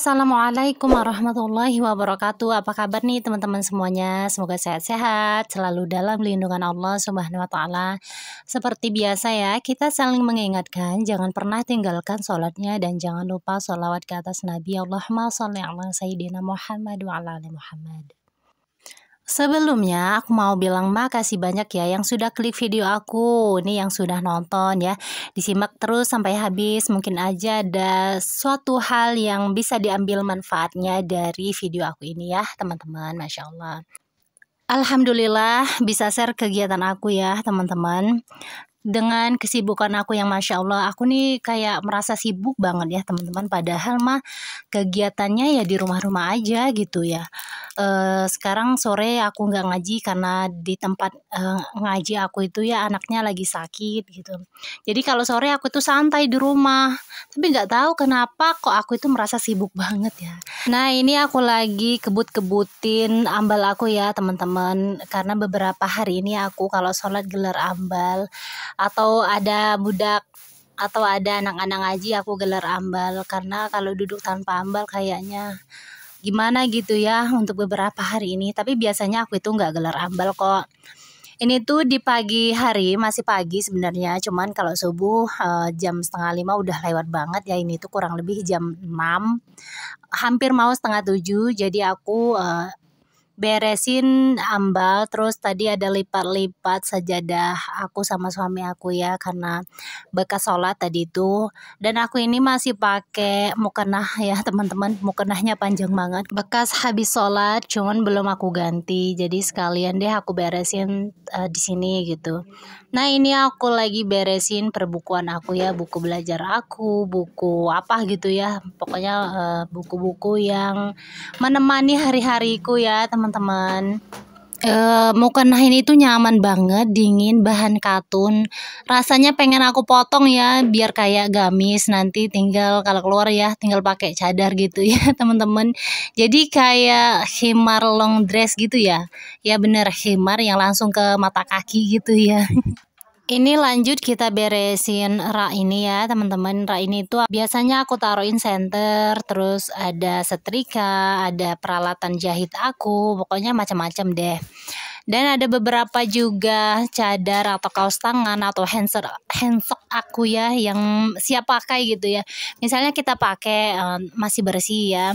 Assalamualaikum warahmatullahi wabarakatuh. Apa kabar nih teman-teman semuanya? Semoga sehat-sehat, selalu dalam lindungan Allah Subhanahu wa taala. Seperti biasa ya, kita saling mengingatkan jangan pernah tinggalkan sholatnya dan jangan lupa sholawat ke atas Nabi Allah sholli ala sayyidina Muhammad wa ala wasallam. Muhammad. Sebelumnya aku mau bilang makasih banyak ya yang sudah klik video aku, ini yang sudah nonton ya. Disimak terus sampai habis, mungkin aja ada suatu hal yang bisa diambil manfaatnya dari video aku ini ya teman-teman, Masya Allah. Alhamdulillah bisa share kegiatan aku ya teman-teman dengan kesibukan aku yang masya Allah aku nih kayak merasa sibuk banget ya teman-teman padahal mah kegiatannya ya di rumah-rumah aja gitu ya Eh, sekarang sore aku nggak ngaji karena di tempat uh, ngaji aku itu ya anaknya lagi sakit gitu. Jadi kalau sore aku tuh santai di rumah. Tapi nggak tahu kenapa kok aku itu merasa sibuk banget ya. Nah ini aku lagi kebut-kebutin ambal aku ya teman-teman. Karena beberapa hari ini aku kalau sholat gelar ambal atau ada budak atau ada anak-anak ngaji aku gelar ambal karena kalau duduk tanpa ambal kayaknya gimana gitu ya untuk beberapa hari ini tapi biasanya aku itu nggak gelar ambal kok ini tuh di pagi hari masih pagi sebenarnya cuman kalau subuh eh, jam setengah lima udah lewat banget ya ini tuh kurang lebih jam enam hampir mau setengah tujuh jadi aku eh, beresin ambal terus tadi ada lipat-lipat sajadah aku sama suami aku ya karena bekas sholat tadi itu dan aku ini masih pakai mukenah ya teman-teman mukenahnya panjang banget bekas habis sholat cuman belum aku ganti jadi sekalian deh aku beresin uh, di sini gitu nah ini aku lagi beresin perbukuan aku ya buku belajar aku buku apa gitu ya pokoknya eh, buku-buku uh, yang menemani hari-hariku ya teman teman-teman e, ini tuh nyaman banget dingin bahan katun rasanya pengen aku potong ya biar kayak gamis nanti tinggal kalau keluar ya tinggal pakai cadar gitu ya teman-teman jadi kayak himar long dress gitu ya ya bener himar yang langsung ke mata kaki gitu ya Ini lanjut kita beresin rak ini ya teman-teman Rak ini itu biasanya aku taruhin center Terus ada setrika, ada peralatan jahit aku Pokoknya macam-macam deh dan ada beberapa juga cadar atau kaos tangan atau handsock handset aku ya yang siap pakai gitu ya misalnya kita pakai uh, masih bersih ya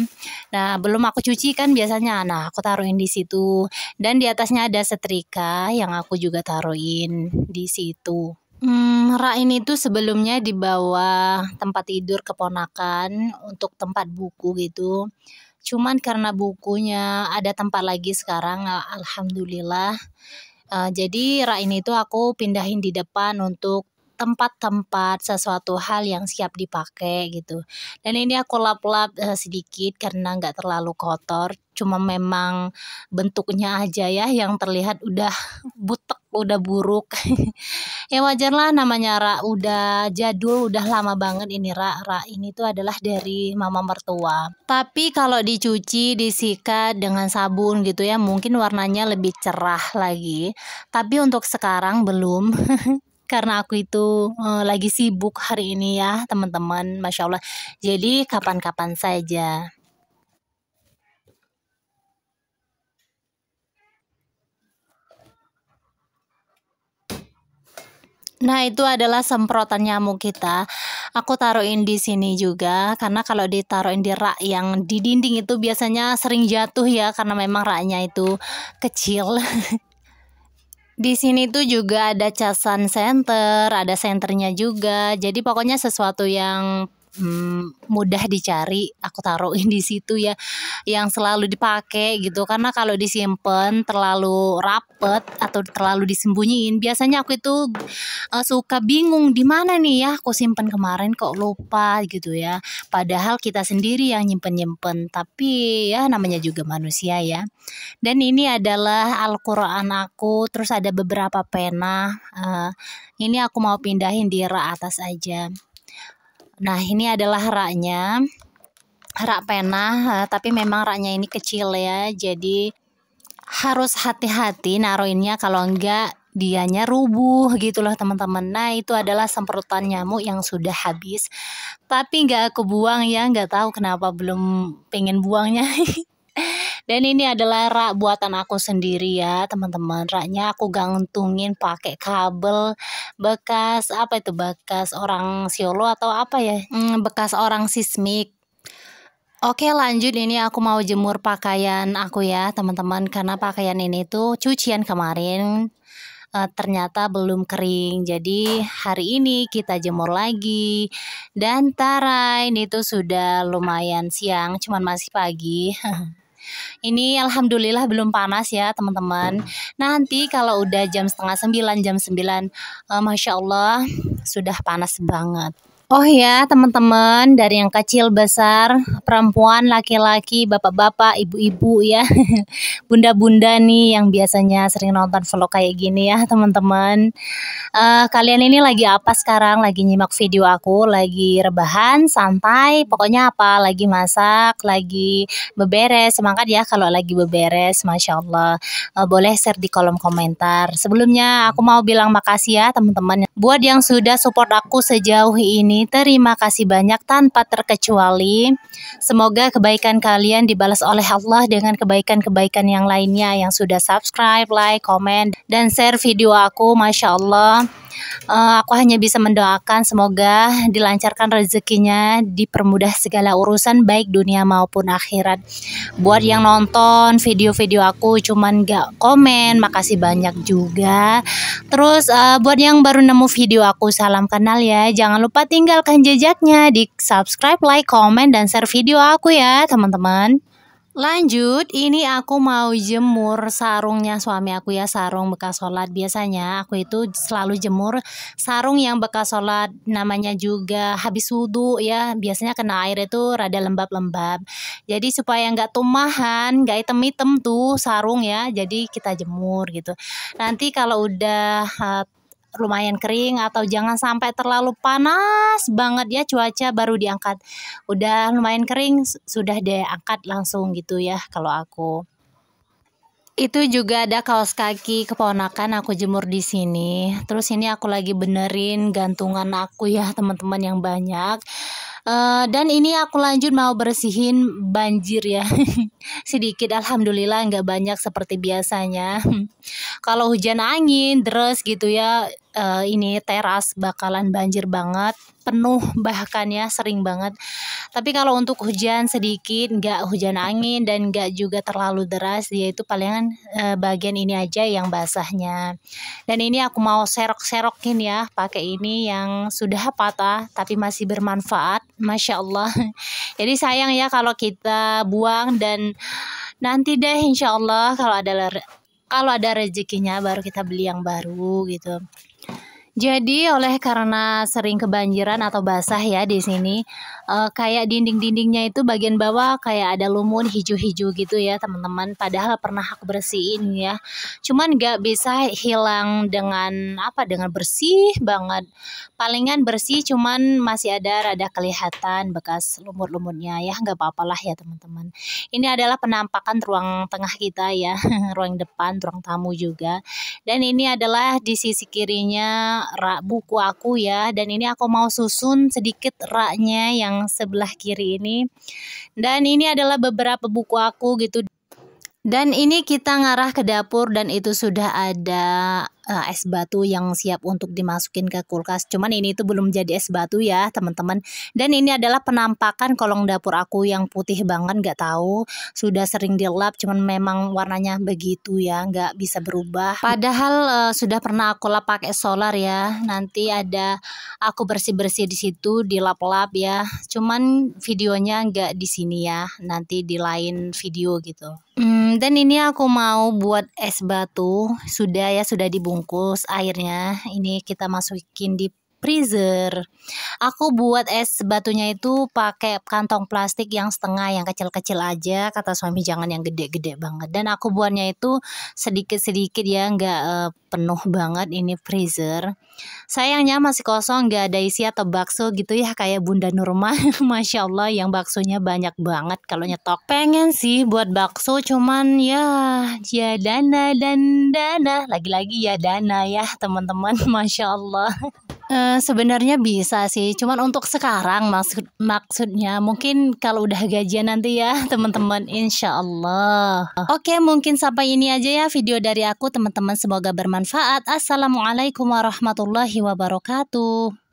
nah belum aku cuci kan biasanya nah aku taruhin di situ dan di atasnya ada setrika yang aku juga taruhin di situ Hmm, rak ini tuh sebelumnya dibawa tempat tidur keponakan untuk tempat buku gitu cuman karena bukunya ada tempat lagi sekarang alhamdulillah uh, jadi rak ini tuh aku pindahin di depan untuk tempat-tempat sesuatu hal yang siap dipakai gitu dan ini aku lap-lap uh, sedikit karena nggak terlalu kotor cuma memang bentuknya aja ya yang terlihat udah butek udah buruk ya wajar lah namanya rak udah jadul udah lama banget ini rak rak ini tuh adalah dari mama mertua tapi kalau dicuci disikat dengan sabun gitu ya mungkin warnanya lebih cerah lagi tapi untuk sekarang belum karena aku itu uh, lagi sibuk hari ini ya teman-teman Masya Allah jadi kapan-kapan saja Nah, itu adalah semprotan nyamuk kita. Aku taruhin di sini juga karena kalau ditaruhin di rak yang di dinding itu biasanya sering jatuh ya karena memang raknya itu kecil. Di sini tuh juga ada casan center, ada senternya juga. Jadi pokoknya sesuatu yang hmm, mudah dicari aku taruhin di situ ya yang selalu dipakai gitu karena kalau disimpan terlalu rapet atau terlalu disembunyiin biasanya aku itu uh, suka bingung di mana nih ya aku simpen kemarin kok lupa gitu ya padahal kita sendiri yang nyimpen nyimpen tapi ya namanya juga manusia ya dan ini adalah Al-Quran aku terus ada beberapa pena uh, ini aku mau pindahin di rak atas aja Nah, ini adalah raknya. Rak pena, tapi memang raknya ini kecil ya. Jadi harus hati-hati naruhinnya kalau enggak dianya rubuh gitu loh teman-teman Nah itu adalah semprotan nyamuk yang sudah habis Tapi enggak aku buang ya enggak tahu kenapa belum pengen buangnya Dan ini adalah rak buatan aku sendiri ya, teman-teman. Raknya aku gantungin pakai kabel bekas apa itu bekas orang Siolo atau apa ya? Hmm, bekas orang sismik. Oke lanjut ini aku mau jemur pakaian aku ya teman-teman karena pakaian ini tuh cucian kemarin eh, ternyata belum kering. Jadi hari ini kita jemur lagi dan tarai ini tuh sudah lumayan siang, cuman masih pagi. Ini alhamdulillah belum panas ya teman-teman. Hmm. Nanti kalau udah jam setengah sembilan, jam sembilan, uh, masya Allah sudah panas banget. Oh ya, teman-teman, dari yang kecil besar, perempuan, laki-laki, bapak-bapak, ibu-ibu ya. Bunda-bunda nih yang biasanya sering nonton vlog kayak gini ya, teman-teman. Uh, kalian ini lagi apa sekarang? Lagi nyimak video aku, lagi rebahan, santai, pokoknya apa? Lagi masak, lagi beberes. Semangat ya kalau lagi beberes, Masya Allah. Uh, boleh share di kolom komentar. Sebelumnya, aku mau bilang makasih ya, teman-teman. Buat yang sudah support aku sejauh ini, ini. Terima kasih banyak tanpa terkecuali. Semoga kebaikan kalian dibalas oleh Allah dengan kebaikan-kebaikan yang lainnya yang sudah subscribe, like, comment, dan share video aku. Masya Allah uh, aku hanya bisa mendoakan semoga dilancarkan rezekinya, dipermudah segala urusan baik dunia maupun akhirat. Buat yang hmm. nonton video-video aku cuman gak komen, makasih banyak juga. Terus uh, buat yang baru nemu video aku salam kenal ya, jangan lupa tinggalkan jejaknya di subscribe, like, komen dan share video aku ya teman-teman. Lanjut, ini aku mau jemur sarungnya suami aku ya, sarung bekas sholat. Biasanya aku itu selalu jemur sarung yang bekas sholat, namanya juga habis wudhu ya. Biasanya kena air itu rada lembab-lembab. Jadi supaya nggak tumahan, nggak item-item tuh sarung ya, jadi kita jemur gitu. Nanti kalau udah eh, lumayan kering atau jangan sampai terlalu panas banget ya cuaca baru diangkat. Udah lumayan kering sudah diangkat langsung gitu ya kalau aku. Itu juga ada kaos kaki keponakan aku jemur di sini. Terus ini aku lagi benerin gantungan aku ya teman-teman yang banyak. Eh, dan ini aku lanjut mau bersihin banjir ya. Sedikit alhamdulillah nggak banyak seperti biasanya. Kalau hujan angin terus gitu ya uh, ini teras bakalan banjir banget, penuh bahkan ya sering banget. Tapi kalau untuk hujan sedikit, nggak hujan angin dan nggak juga terlalu deras, dia itu palingan e, bagian ini aja yang basahnya. Dan ini aku mau serok-serokin ya, pakai ini yang sudah patah tapi masih bermanfaat. Masya Allah. Jadi sayang ya kalau kita buang dan nanti deh insya Allah kalau ada kalau ada rezekinya baru kita beli yang baru gitu. Jadi oleh karena sering kebanjiran atau basah ya di sini, uh, kayak dinding-dindingnya itu bagian bawah kayak ada lumut hijau-hijau gitu ya teman-teman. Padahal pernah aku bersihin ya, cuman nggak bisa hilang dengan apa dengan bersih banget. Palingan bersih cuman masih ada rada kelihatan bekas lumut-lumutnya ya nggak apa-apalah ya teman-teman. Ini adalah penampakan ruang tengah kita ya, ruang depan, ruang tamu juga dan ini adalah di sisi kirinya rak buku aku ya dan ini aku mau susun sedikit raknya yang sebelah kiri ini dan ini adalah beberapa buku aku gitu dan ini kita ngarah ke dapur dan itu sudah ada uh, es batu yang siap untuk dimasukin ke kulkas. Cuman ini itu belum jadi es batu ya teman-teman. Dan ini adalah penampakan kolong dapur aku yang putih banget Gak tahu. Sudah sering dilap cuman memang warnanya begitu ya Gak bisa berubah. Padahal uh, sudah pernah aku lap pakai solar ya. Nanti ada aku bersih-bersih di situ dilap-lap ya. Cuman videonya gak di sini ya. Nanti di lain video gitu. Hmm, dan ini aku mau buat es batu. Sudah ya, sudah dibungkus airnya. Ini kita masukin di freezer. Aku buat es batunya itu pakai kantong plastik yang setengah yang kecil-kecil aja kata suami jangan yang gede-gede banget. Dan aku buatnya itu sedikit-sedikit ya nggak uh, penuh banget ini freezer. Sayangnya masih kosong nggak ada isi atau bakso gitu ya kayak Bunda Nurma. Masya Allah yang baksonya banyak banget kalau nyetok. Pengen sih buat bakso cuman ya ya dana dan dana lagi-lagi ya dana ya teman-teman Masya Allah. Uh, sebenarnya bisa sih, cuman untuk sekarang maksud maksudnya mungkin kalau udah gajian nanti ya teman-teman, insya Allah. Oke, mungkin sampai ini aja ya video dari aku teman-teman, semoga bermanfaat. Assalamualaikum warahmatullahi wabarakatuh.